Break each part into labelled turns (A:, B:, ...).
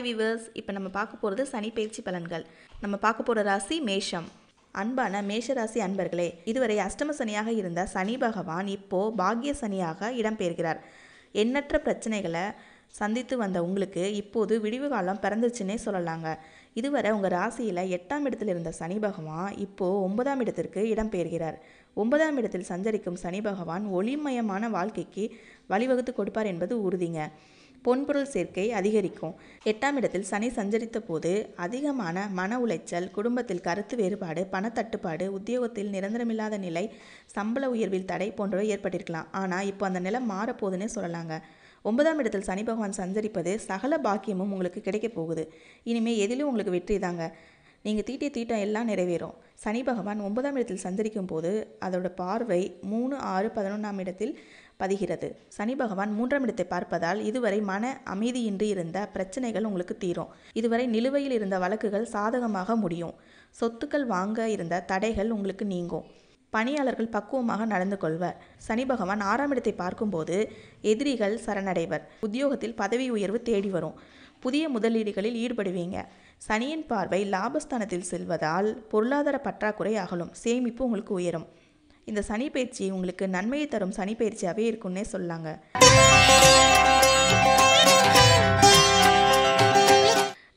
A: hi viewers இப்போ நம்ம பார்க்க போகிறது சனி பயிற்சி பலன்கள் நம்ம பார்க்க போகிற ராசி மேஷம் அன்பான மேஷ ராசி அன்பர்களே இதுவரை அஷ்டம சனியாக இருந்த சனி பகவான் இப்போ பாக்ய சனியாக இடம்பெயர்கிறார் எண்ணற்ற பிரச்சனைகளை சந்தித்து வந்த உங்களுக்கு இப்போது விடிவு காலம் பிறந்துச்சுன்னே சொல்லலாங்க இதுவரை உங்கள் ராசியில் எட்டாம் இடத்தில் இருந்த சனி பகவான் இப்போது ஒன்பதாம் இடத்திற்கு இடம்பெயர்கிறார் ஒன்பதாம் இடத்தில் சஞ்சரிக்கும் சனி பகவான் ஒளிமயமான வாழ்க்கைக்கு வழிவகுத்து கொடுப்பார் என்பது உறுதிங்க பொன்பொருள் சேர்க்கை அதிகரிக்கும் எட்டாம் இடத்தில் சனி சஞ்சரித்த போது அதிகமான மன உளைச்சல் குடும்பத்தில் கருத்து வேறுபாடு பணத்தட்டுப்பாடு உத்தியோகத்தில் நிரந்தரமில்லாத நிலை சம்பள உயர்வில் தடை போன்றவை ஏற்பட்டிருக்கலாம் ஆனால் இப்போ அந்த நிலை மாறப்போகுதுன்னே சொல்லலாங்க ஒன்பதாம் இடத்தில் சனி பகவான் சஞ்சரிப்பது சகல பாக்கியமும் உங்களுக்கு கிடைக்க போகுது இனிமேல் எதிலும் உங்களுக்கு வெற்றி தாங்க நீங்கள் தீட்டிய தீட்டம் எல்லாம் நிறைவேறும் சனி பகவான் ஒன்பதாம் இடத்தில் சஞ்சரிக்கும் போது அதோட பார்வை மூணு ஆறு பதினொன்றாம் இடத்தில் பதிகிறது சனி பகவான் மூன்றாம் இடத்தை பார்ப்பதால் இதுவரை மன அமைதியின்றி இருந்த பிரச்சனைகள் உங்களுக்கு தீரும் இதுவரை நிலுவையில் இருந்த வழக்குகள் சாதகமாக முடியும் சொத்துக்கள் வாங்க இருந்த தடைகள் உங்களுக்கு நீங்கும் பணியாளர்கள் பக்குவமாக நடந்து கொள்வர் சனி பகவான் ஆறாம் இடத்தை பார்க்கும்போது எதிரிகள் சரணடைவர் உத்தியோகத்தில் பதவி உயர்வு தேடி வரும் புதிய முதலீடுகளில் ஈடுபடுவீங்க சனியின் பார்வை லாபஸ்தானத்தில் செல்வதால் பொருளாதார பற்றாக்குறை அகலும் சேமிப்பு உங்களுக்கு உயரும் இந்த சனி பயிற்சி உங்களுக்கு நன்மையை தரும் சனி பயிற்சியாகவே இருக்கும்னே சொல்லாங்க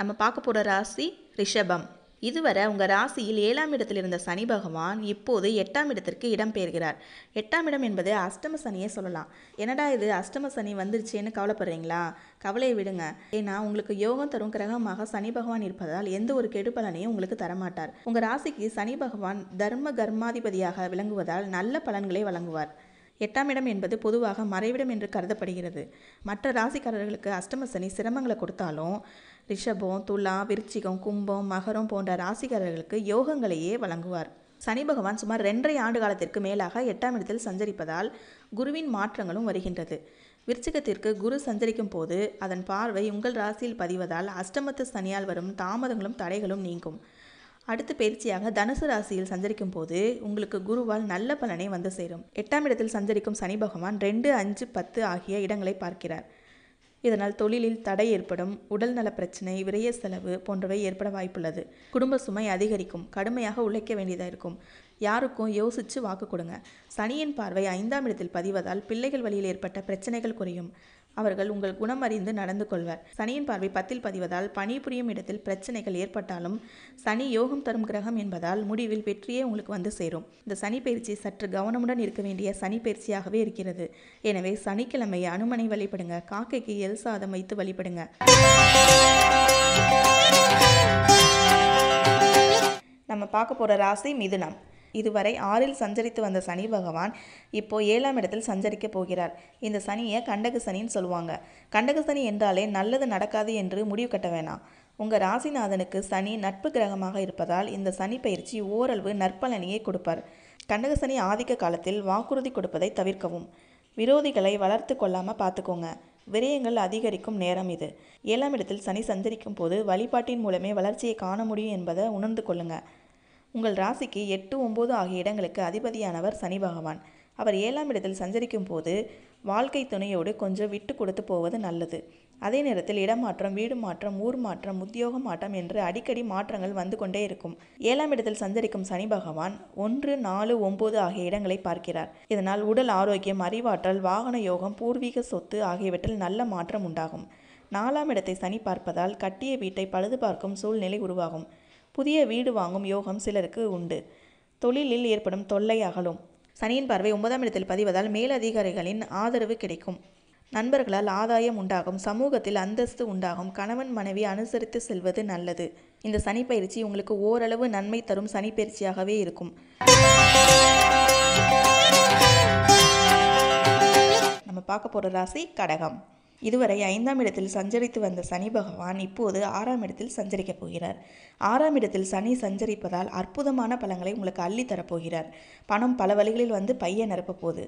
A: நம்ம பார்க்க போகிற ராசி ரிஷபம் இதுவரை உங்கள் ராசியில் ஏழாம் இடத்தில் இருந்த சனி பகவான் இப்போது எட்டாம் இடத்திற்கு இடம்பெயர்கிறார் எட்டாம் இடம் என்பது அஷ்டம சனியே சொல்லலாம் என்னடா இது அஷ்டம சனி வந்துருச்சேன்னு கவலைப்படுறீங்களா கவலையை விடுங்க ஏன்னா உங்களுக்கு யோகம் தரும் கிரகமாக சனி பகவான் இருப்பதால் எந்த ஒரு கெடுபலனையும் உங்களுக்கு தரமாட்டார் உங்கள் ராசிக்கு சனி பகவான் தர்ம கர்மாதிபதியாக விளங்குவதால் நல்ல பலன்களை வழங்குவார் எட்டாம் இடம் என்பது பொதுவாக மறைவிடம் என்று கருதப்படுகிறது மற்ற ராசிக்காரர்களுக்கு அஷ்டம சனி சிரமங்களை கொடுத்தாலும் ரிஷபம் துலா விருச்சிகம் கும்பம் மகரம் போன்ற ராசிக்காரர்களுக்கு யோகங்களையே வழங்குவார் சனி பகவான் சுமார் ரெண்டரை ஆண்டு காலத்திற்கு மேலாக எட்டாம் இடத்தில் சஞ்சரிப்பதால் குருவின் மாற்றங்களும் வருகின்றது விருச்சிகத்திற்கு குரு சஞ்சரிக்கும் போது அதன் பார்வை உங்கள் ராசியில் பதிவதால் அஷ்டமத்து சனியால் வரும் தாமதங்களும் தடைகளும் நீங்கும் அடுத்த பயிற்சியாக தனுசு ராசியில் சஞ்சரிக்கும் போது உங்களுக்கு குருவால் நல்ல பலனை வந்து சேரும் எட்டாம் இடத்தில் சஞ்சரிக்கும் சனி பகவான் ரெண்டு அஞ்சு பத்து ஆகிய இடங்களை பார்க்கிறார் இதனால் தொழிலில் தடை ஏற்படும் உடல் நல பிரச்சனை விரைய செலவு போன்றவை ஏற்பட வாய்ப்புள்ளது குடும்ப சுமை அதிகரிக்கும் கடுமையாக உழைக்க வேண்டியதாக இருக்கும் யாருக்கும் யோசித்து வாக்கு கொடுங்க சனியின் பார்வை ஐந்தாம் இடத்தில் பதிவதால் பிள்ளைகள் வழியில் ஏற்பட்ட பிரச்சனைகள் குறையும் அவர்கள் உங்கள் குணம் அறிந்து நடந்து கொள்வர் சனியின் பார்வை பத்தில் பதிவதால் பணிபுரியும் இடத்தில் பிரச்சனைகள் ஏற்பட்டாலும் சனி யோகம் தரும் கிரகம் என்பதால் முடிவில் வெற்றியே உங்களுக்கு வந்து சேரும் இந்த சனி பயிற்சி சற்று கவனமுடன் இருக்க வேண்டிய சனி பயிற்சியாகவே இருக்கிறது எனவே சனிக்கிழமை அனுமனை வழிபடுங்க காக்கைக்கு எல் சாதம் வைத்து வழிபடுங்க நம்ம பார்க்க போகிற ராசி மிதுனம் இதுவரை ஆறில் சஞ்சரித்து வந்த சனி பகவான் இப்போ ஏழாம் இடத்தில் சஞ்சரிக்க போகிறார் இந்த சனியை கண்டக சனின்னு சொல்லுவாங்க கண்டக சனி என்றாலே நல்லது நடக்காது என்று முடிவு கட்ட வேணாம் உங்கள் ராசிநாதனுக்கு சனி நட்பு கிரகமாக இருப்பதால் இந்த சனி பயிற்சி ஓரளவு நற்பலனியை கொடுப்பார் கண்டக சனி ஆதிக்க காலத்தில் வாக்குறுதி கொடுப்பதை தவிர்க்கவும் விரோதிகளை வளர்த்து கொள்ளாமல் பார்த்துக்கோங்க விரயங்கள் அதிகரிக்கும் நேரம் இது ஏழாம் இடத்தில் சனி சஞ்சரிக்கும் போது வழிபாட்டின் மூலமே வளர்ச்சியை காண முடியும் என்பதை உணர்ந்து கொள்ளுங்கள் உங்கள் ராசிக்கு எட்டு ஒம்பது ஆகிய இடங்களுக்கு அதிபதியானவர் சனி பகவான் அவர் ஏழாம் இடத்தில் சஞ்சரிக்கும் போது வாழ்க்கை துணையோடு கொஞ்சம் விட்டு கொடுத்து போவது நல்லது அதே நேரத்தில் இடமாற்றம் வீடு மாற்றம் ஊர் மாற்றம் உத்தியோக மாற்றம் என்று அடிக்கடி மாற்றங்கள் வந்து கொண்டே இருக்கும் ஏழாம் இடத்தில் சஞ்சரிக்கும் சனி பகவான் ஒன்று நாலு ஒம்பது ஆகிய இடங்களை பார்க்கிறார் இதனால் உடல் ஆரோக்கியம் அறிவாற்றல் வாகன யோகம் பூர்வீக சொத்து ஆகியவற்றில் நல்ல மாற்றம் உண்டாகும் நாலாம் இடத்தை சனி பார்ப்பதால் கட்டிய வீட்டை பழுது பார்க்கும் சூழ்நிலை உருவாகும் புதிய வீடு வாங்கும் யோகம் சிலருக்கு உண்டு தொழிலில் ஏற்படும் தொல்லை அகலும் சனியின் பார்வை ஒன்பதாம் இடத்தில் பதிவதால் மேலதிகாரிகளின் ஆதரவு கிடைக்கும் நண்பர்களால் ஆதாயம் உண்டாகும் சமூகத்தில் அந்தஸ்து உண்டாகும் கணவன் மனைவி அனுசரித்து செல்வது நல்லது இந்த சனிப்பயிற்சி உங்களுக்கு ஓரளவு நன்மை தரும் சனிப்பயிற்சியாகவே இருக்கும் நம்ம பார்க்க போகிற ராசி கடகம் இதுவரை ஐந்தாம் இடத்தில் சஞ்சரித்து வந்த சனி பகவான் இப்போது ஆறாம் இடத்தில் சஞ்சரிக்கப் போகிறார் ஆறாம் இடத்தில் சனி சஞ்சரிப்பதால் அற்புதமான பலங்களை உங்களுக்கு அள்ளி தரப்போகிறார் பணம் பல வழிகளில் வந்து பைய நிரப்ப போகுது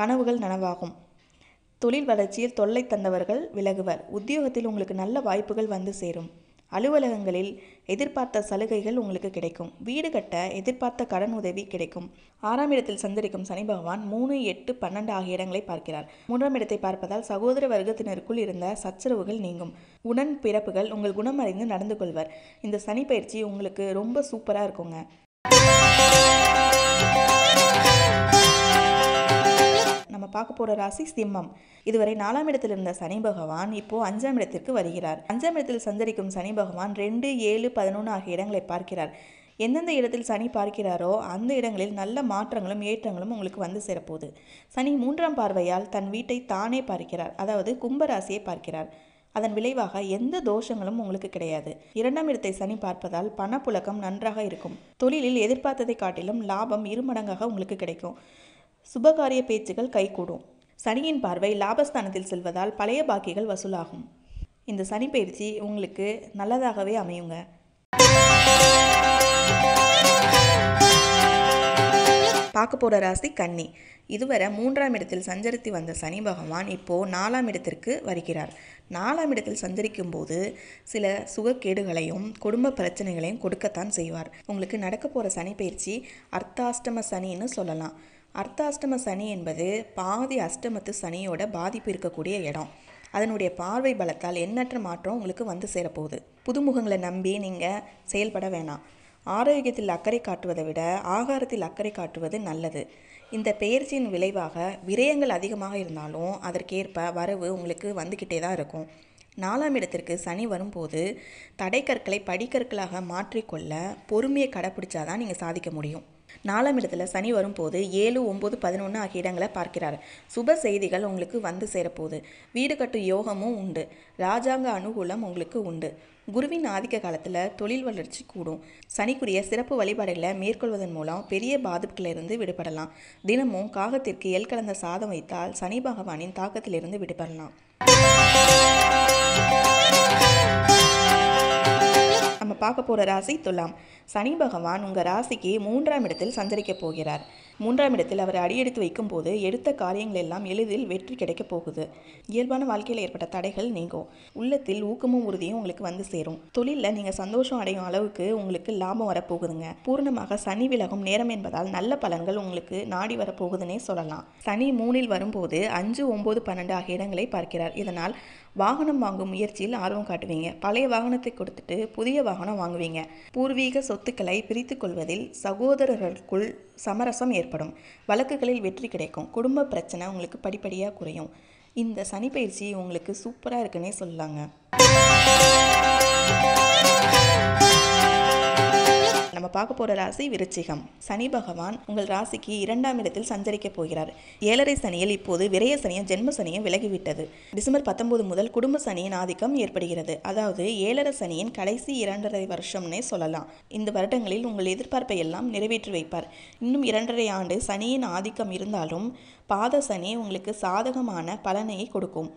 A: கனவுகள் நனவாகும் தொழில் வளர்ச்சியில் தொல்லை தந்தவர்கள் விலகுவர் உத்தியோகத்தில் உங்களுக்கு நல்ல வாய்ப்புகள் வந்து சேரும் அலுவலகங்களில் எதிர்பார்த்த சலுகைகள் உங்களுக்கு கிடைக்கும் வீடு கட்ட எதிர்பார்த்த கடன் உதவி கிடைக்கும் ஆறாம் இடத்தில் சந்தரிக்கும் சனி பகவான் மூணு எட்டு பன்னெண்டு ஆகிய இடங்களை பார்க்கிறார் மூன்றாம் இடத்தை பார்ப்பதால் சகோதர வர்க்கத்தினருக்குள் இருந்த சச்சரவுகள் நீங்கும் உடன் பிறப்புகள் உங்கள் குணமடைந்து நடந்து கொள்வர் இந்த சனி பயிற்சி உங்களுக்கு ரொம்ப சூப்பராக இருக்குங்க பார்க்க போகிற ராசி சிம்மம் இதுவரை நாலாம் இடத்தில் இருந்த சனி பகவான் இப்போது அஞ்சாம் இடத்திற்கு வருகிறார் அஞ்சாம் இடத்தில் சஞ்சரிக்கும் சனி பகவான் ரெண்டு ஏழு பதினொன்று ஆகிய இடங்களை பார்க்கிறார் எந்தெந்த இடத்தில் சனி பார்க்கிறாரோ அந்த இடங்களில் நல்ல மாற்றங்களும் ஏற்றங்களும் உங்களுக்கு வந்து சேரப்போகுது சனி மூன்றாம் பார்வையால் தன் வீட்டை தானே பார்க்கிறார் அதாவது கும்பராசியை பார்க்கிறார் அதன் விளைவாக எந்த தோஷங்களும் உங்களுக்கு கிடையாது இரண்டாம் இடத்தை சனி பார்ப்பதால் பணப்புழக்கம் நன்றாக இருக்கும் தொழிலில் எதிர்பார்த்ததை காட்டிலும் லாபம் இருமடங்காக உங்களுக்கு கிடைக்கும் சுபகாரிய பேச்சுகள் கைகூடும் சனியின் பார்வை லாபஸ்தானத்தில் செல்வதால் பழைய பாக்கிகள் வசூலாகும் இந்த சனி பயிற்சி உங்களுக்கு நல்லதாகவே அமையுங்க பார்க்க போகிற ராசி கன்னி இதுவரை மூன்றாம் இடத்தில் சஞ்சரித்து வந்த சனி பகவான் இப்போது நாலாம் இடத்திற்கு வருகிறார் நாலாம் இடத்தில் சஞ்சரிக்கும் போது சில சுகக்கேடுகளையும் குடும்ப பிரச்சனைகளையும் கொடுக்கத்தான் செய்வார் உங்களுக்கு நடக்க போகிற சனி பயிற்சி அர்த்தாஷ்டம சனின்னு சொல்லலாம் அர்த்தாஷ்டம சனி என்பது பாதி அஷ்டமத்து சனியோட பாதிப்பு இருக்கக்கூடிய இடம் அதனுடைய பார்வை பலத்தால் எண்ணற்ற மாற்றம் உங்களுக்கு வந்து சேரப்போகுது புதுமுகங்களை நம்பி நீங்கள் செயல்பட வேணாம் ஆரோக்கியத்தில் அக்கறை காட்டுவதை விட ஆகாரத்தில் அக்கறை காட்டுவது நல்லது இந்த பெயர்ச்சியின் விளைவாக விரயங்கள் அதிகமாக இருந்தாலும் அதற்கேற்ப வரவு உங்களுக்கு வந்துக்கிட்டே தான் இருக்கும் நாலாம் இடத்திற்கு சனி வரும்போது தடைக்கற்களை படிக்கற்களாக மாற்றிக்கொள்ள பொறுமையை கடைப்பிடிச்சாதான் நீங்கள் சாதிக்க முடியும் நாலாம் இடத்துல சனி வரும்போது ஏழு ஒம்பது பதினொன்று ஆகிய இடங்களை பார்க்கிறார் சுப செய்திகள் உங்களுக்கு வந்து சேரப்போகுது வீடு கட்டும் யோகமும் உண்டு ராஜாங்க அனுகூலம் உங்களுக்கு உண்டு குருவின் ஆதிக்க காலத்தில் தொழில் வளர்ச்சி கூடும் சனிக்குரிய சிறப்பு வழிபாடுகளை மேற்கொள்வதன் மூலம் பெரிய பாதிப்புகளிலிருந்து விடுபடலாம் தினமும் காகத்திற்கு எல் கலந்த சாதம் வைத்தால் சனி பகவானின் தாக்கத்திலிருந்து விடுபடலாம் நம்ம பார்க்க போகிற ராசி துலாம் சனி பகவான் உங்கள் ராசிக்கு மூன்றாம் இடத்தில் சஞ்சரிக்க போகிறார் மூன்றாம் இடத்தில் அவர் அடியெடுத்து வைக்கும்போது எடுத்த காரியங்கள் எல்லாம் எளிதில் வெற்றி கிடைக்கப் போகுது இயல்பான வாழ்க்கையில் ஏற்பட்ட தடைகள் நீங்கும் உள்ளத்தில் ஊக்கமும் உறுதியும் உங்களுக்கு வந்து சேரும் தொழிலில் நீங்கள் சந்தோஷம் அடையும் அளவுக்கு உங்களுக்கு லாபம் வரப்போகுதுங்க பூர்ணமாக சனி விலகும் நேரம் என்பதால் நல்ல பலன்கள் உங்களுக்கு நாடி வரப்போகுதுன்னே சொல்லலாம் சனி மூணில் வரும்போது அஞ்சு ஒம்பது பன்னெண்டு ஆகிய இடங்களை பார்க்கிறார் இதனால் வாகனம் வாங்கும் முயற்சியில் ஆர்வம் காட்டுவீங்க பழைய வாகனத்தை கொடுத்துட்டு புதிய வாகனம் வாகனம் வாங்குவீங்க பூர்வீக சொத்துக்களை பிரித்து கொள்வதில் சகோதரர்களுக்குள் சமரசம் ஏற்படும் வழக்குகளில் வெற்றி கிடைக்கும் குடும்ப பிரச்சனை உங்களுக்கு படிப்படியாக குறையும் இந்த சனி பயிற்சி உங்களுக்கு சூப்பராக இருக்குன்னே சொல்லலாங்க பார்க்க போற ராசி விருச்சிகம் சனி பகவான் உங்கள் ராசிக்கு இரண்டாம் இடத்தில் சஞ்சரிக்க போகிறார் ஏழரை சனியில் இப்போது விரைய சனியும் ஜென்ம சனியும் விலகிவிட்டது டிசம்பர் பத்தொன்பது முதல் குடும்ப சனியின் ஆதிக்கம் ஏற்படுகிறது அதாவது ஏழரை சனியின் கடைசி இரண்டரை வருஷம்னே சொல்லலாம் இந்த வருடங்களில் உங்கள் எதிர்பார்ப்பை எல்லாம் நிறைவேற்றி வைப்பார் இன்னும் இரண்டரை ஆண்டு சனியின் ஆதிக்கம் இருந்தாலும் பாத சனி உங்களுக்கு சாதகமான பலனை கொடுக்கும்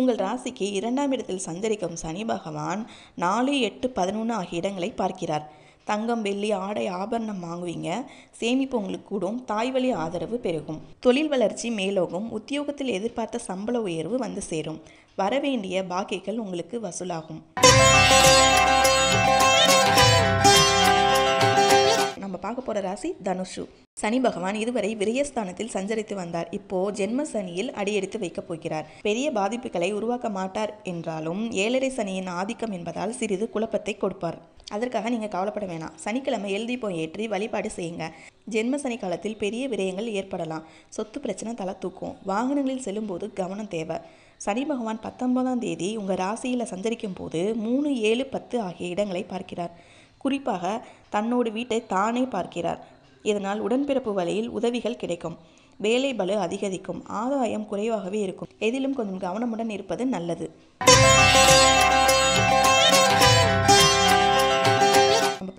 A: உங்கள் ராசிக்கு இரண்டாம் இடத்தில் சஞ்சரிக்கும் சனி பகவான் நாலு எட்டு பதினொன்று ஆகிய இடங்களை பார்க்கிறார் தங்கம் வெள்ளி ஆடை ஆபரணம் வாங்குவீங்க சேமிப்பு உங்களுக்கு கூடும் தாய் வழி ஆதரவு பெருகும் தொழில் வளர்ச்சி மேலோகும் உத்தியோகத்தில் எதிர்பார்த்த சம்பள உயர்வு வந்து சேரும் வரவேண்டிய பாக்கிகள் உங்களுக்கு வசூலாகும் போகிற ராசி தனுஷு சனி பகவான் இதுவரை விரயஸ்தானத்தில் சஞ்சரித்து வந்தார் இப்போ ஜென்ம சனியில் அடியெடுத்து வைக்கப் போகிறார் பெரிய பாதிப்புகளை உருவாக்க மாட்டார் என்றாலும் ஏழரை சனியின் ஆதிக்கம் என்பதால் சிறிது குழப்பத்தை கொடுப்பார் அதற்காக நீங்கள் கவலைப்பட வேணாம் சனிக்கிழமை எழுதிப்போம் ஏற்றி வழிபாடு செய்யுங்க ஜென்ம சனி காலத்தில் பெரிய விரயங்கள் ஏற்படலாம் சொத்து பிரச்சனை தலை தூக்கும் வாகனங்களில் செல்லும்போது கவனம் தேவை சனி பகவான் பத்தொன்பதாம் தேதி உங்கள் ராசியில் சஞ்சரிக்கும் போது மூணு ஏழு பத்து ஆகிய இடங்களை பார்க்கிறார் குறிப்பாக தன்னோடு வீட்டை தானே பார்க்கிறார் இதனால் உடன்பிறப்பு வழியில் உதவிகள் கிடைக்கும் வேலை பலு அதிகரிக்கும் ஆதாயம் குறைவாகவே இருக்கும் எதிலும் கொஞ்சம் கவனமுடன் இருப்பது நல்லது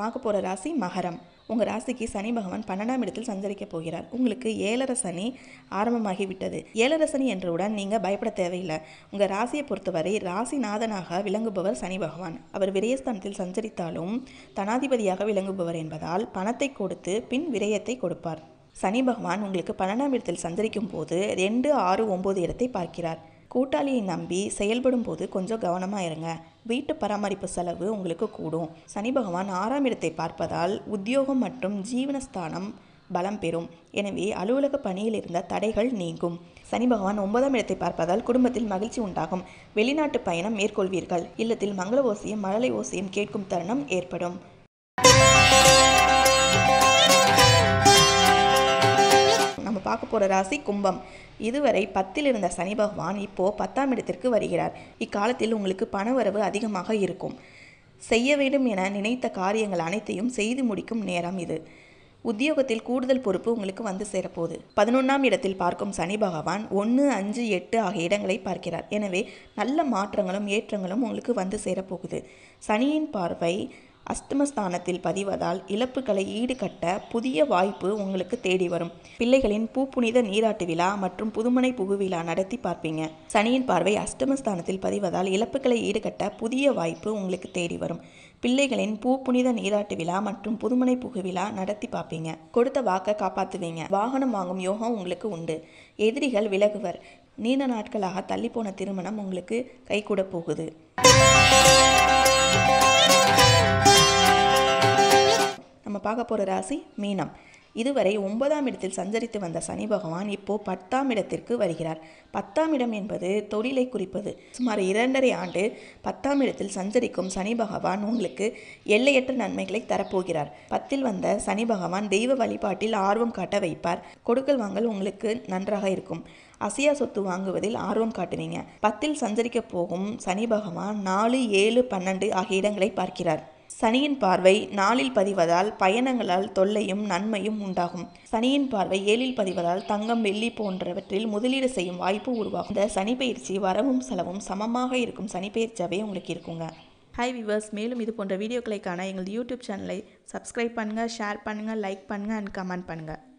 A: பார்க்க போகிற ராசி மகரம் உங்கள் ராசிக்கு சனி பகவான் பன்னெண்டாம் இடத்தில் சஞ்சரிக்கப் போகிறார் உங்களுக்கு ஏழர சனி ஆரம்பமாகிவிட்டது ஏழர சனி என்றவுடன் நீங்கள் பயப்பட தேவையில்லை உங்கள் ராசியை பொறுத்தவரை ராசிநாதனாக விளங்குபவர் சனி பகவான் அவர் விரயஸ்தானத்தில் சஞ்சரித்தாலும் தனாதிபதியாக விளங்குபவர் என்பதால் பணத்தை கொடுத்து பின் விரயத்தை கொடுப்பார் சனி பகவான் உங்களுக்கு பன்னெண்டாம் இடத்தில் சஞ்சரிக்கும் போது ரெண்டு ஆறு ஒம்பது இடத்தை பார்க்கிறார் கூட்டாளியை நம்பி செயல்படும் போது கொஞ்சம் கவனமாக இருங்க வீட்டு பராமரிப்பு செலவு உங்களுக்கு கூடும் சனி பகவான் ஆறாம் இடத்தை பார்ப்பதால் உத்தியோகம் மற்றும் ஜீவனஸ்தானம் பலம் பெறும் எனவே அலுவலக பணியில் இருந்த தடைகள் நீங்கும் சனி பகவான் ஒன்பதாம் இடத்தை பார்ப்பதால் குடும்பத்தில் மகிழ்ச்சி உண்டாகும் வெளிநாட்டு பயணம் மேற்கொள்வீர்கள் இல்லத்தில் மங்கள ஓசையும் மழலை ஓசையும் கேட்கும் தருணம் ஏற்படும் பார்க்க போகிற ராசி கும்பம் இதுவரை பத்தில் இருந்த சனி பகவான் இப்போது பத்தாம் இடத்திற்கு வருகிறார் இக்காலத்தில் உங்களுக்கு பணவரவு அதிகமாக இருக்கும் செய்ய வேண்டும் என நினைத்த காரியங்கள் அனைத்தையும் செய்து முடிக்கும் நேரம் இது உத்தியோகத்தில் கூடுதல் பொறுப்பு உங்களுக்கு வந்து சேரப்போகுது பதினொன்றாம் இடத்தில் பார்க்கும் சனி பகவான் ஒன்று அஞ்சு எட்டு ஆகிய இடங்களை பார்க்கிறார் எனவே நல்ல மாற்றங்களும் ஏற்றங்களும் உங்களுக்கு வந்து சேரப்போகுது சனியின் பார்வை அஸ்தமஸ்தானத்தில் பதிவதால் இழப்புகளை ஈடுகட்ட புதிய வாய்ப்பு உங்களுக்கு தேடி வரும் பிள்ளைகளின் பூப்புனித நீராட்டு விழா மற்றும் புதுமனை புகு விழா நடத்தி பார்ப்பீங்க சனியின் பார்வை அஷ்டமஸ்தானத்தில் பதிவதால் இழப்புகளை ஈடுகட்ட புதிய வாய்ப்பு உங்களுக்கு தேடி வரும் பிள்ளைகளின் பூ புனித நீராட்டு விழா மற்றும் புதுமனை புகுவிழா நடத்தி பார்ப்பீங்க கொடுத்த வாக்கை காப்பாற்றுவீங்க வாகனம் வாங்கும் யோகம் உங்களுக்கு உண்டு எதிரிகள் விலகுவர் நீண்ட நாட்களாக தள்ளிப்போன திருமணம் உங்களுக்கு கைகூட போகுது நம்ம பார்க்க போகிற ராசி மீனம் இதுவரை ஒன்பதாம் இடத்தில் சஞ்சரித்து வந்த சனி பகவான் இப்போ பத்தாம் இடத்திற்கு வருகிறார் பத்தாம் இடம் என்பது தொழிலை குறிப்பது சுமார் இரண்டரை ஆண்டு பத்தாம் இடத்தில் சஞ்சரிக்கும் சனி பகவான் உங்களுக்கு எல்லையற்ற நன்மைகளை தரப்போகிறார் பத்தில் வந்த சனி பகவான் தெய்வ வழிபாட்டில் ஆர்வம் காட்ட வைப்பார் கொடுக்கல் வாங்கல் உங்களுக்கு நன்றாக இருக்கும் அசியா சொத்து வாங்குவதில் ஆர்வம் காட்டுவீங்க பத்தில் சஞ்சரிக்க போகும் சனி பகவான் நாலு ஏழு பன்னெண்டு ஆகிய இடங்களை பார்க்கிறார் சனியின் பார்வை நாளில் பதிவதால் பயணங்களால் தொல்லையும் நன்மையும் உண்டாகும் சனியின் பார்வை ஏழில் பதிவதால் தங்கம் வெள்ளி போன்றவற்றில் முதலீடு செய்யும் வாய்ப்பு உருவாகும் இந்த பயிற்சி வரவும் செலவும் சமமாக இருக்கும் பயிற்சியாகவே உங்களுக்கு இருக்குங்க ஹாய் விவர்ஸ் மேலும் இது போன்ற வீடியோக்களைக்கான எங்கள் யூடியூப் சேனலை சப்ஸ்கிரைப் பண்ணுங்கள் ஷேர் பண்ணுங்கள் லைக் பண்ணுங்கள் அண்ட் கமெண்ட் பண்ணுங்கள்